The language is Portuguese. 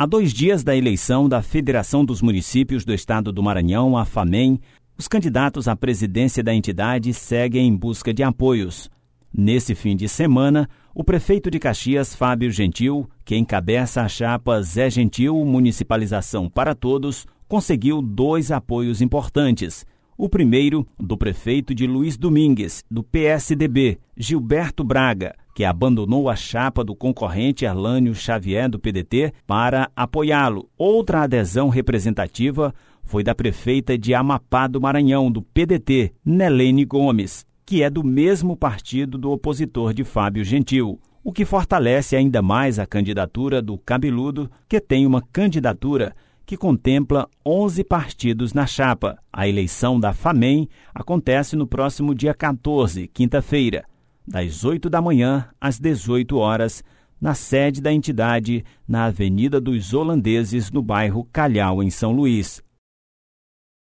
Há dois dias da eleição da Federação dos Municípios do Estado do Maranhão, a FAMEM, os candidatos à presidência da entidade seguem em busca de apoios. Nesse fim de semana, o prefeito de Caxias, Fábio Gentil, que encabeça a chapa Zé Gentil Municipalização para Todos, conseguiu dois apoios importantes – o primeiro, do prefeito de Luiz Domingues, do PSDB, Gilberto Braga, que abandonou a chapa do concorrente Erlânio Xavier, do PDT, para apoiá-lo. Outra adesão representativa foi da prefeita de Amapá do Maranhão, do PDT, Nelene Gomes, que é do mesmo partido do opositor de Fábio Gentil o que fortalece ainda mais a candidatura do Cabeludo, que tem uma candidatura que contempla 11 partidos na chapa. A eleição da FAMEM acontece no próximo dia 14, quinta-feira, das 8 da manhã às 18 horas, na sede da entidade, na Avenida dos Holandeses, no bairro Calhau, em São Luís.